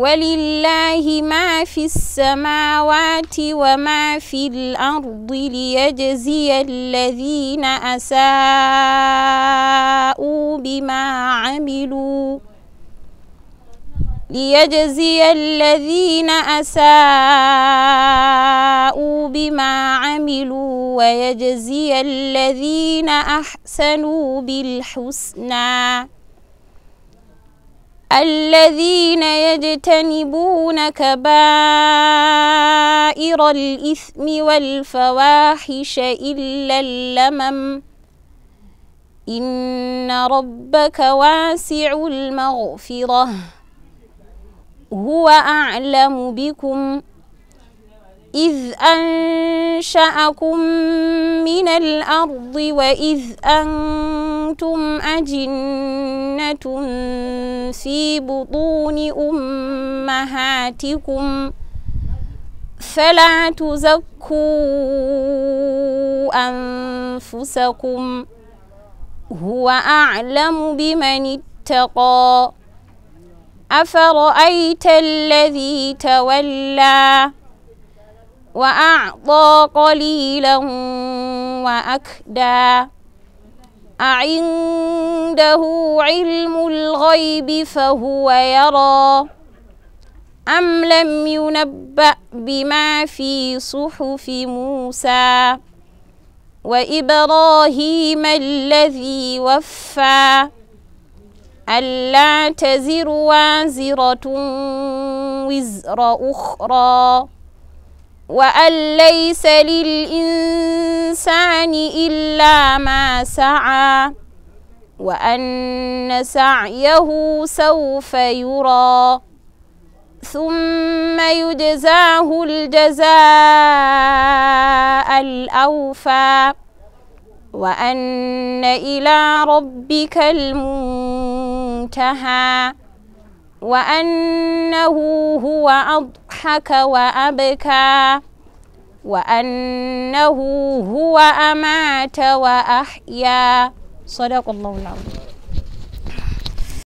ولله ما في السماوات وما في الأرض ليجزي الذين أساءوا بما عملوا ليجزي الذين أساءوا بما عملوا ويجزي الذين أحسنوا بالحسنى الذين يجتنبون كبائر الإثم والفواحش إلا اللمم إن ربك واسع المغفرة هو أعلم بكم إذ أنشأكم من الأرض وإذ أنشأكم أنتم أجنة في بطون أمهاتكم فلا تزكوا أنفسكم هو أعلم بمن اتقى أفرأيت الذي تولى وأعطى قليلا وأكدى أعنده علم الغيب فهو يرى أم لم ينبأ بما في صحف موسى وإبراهيم الذي وفى ألا تزر وازرة وزر أخرى وأن ليس للإنسان الإنسان إلا ما سعى وأن سعيه سوف يرى ثم يجزاه الجزاء الأوفى وأن إلى ربك المنتهى وأنه هو أضحك وأبكى وأنه هو أمات وأحيا صدق الله العظيم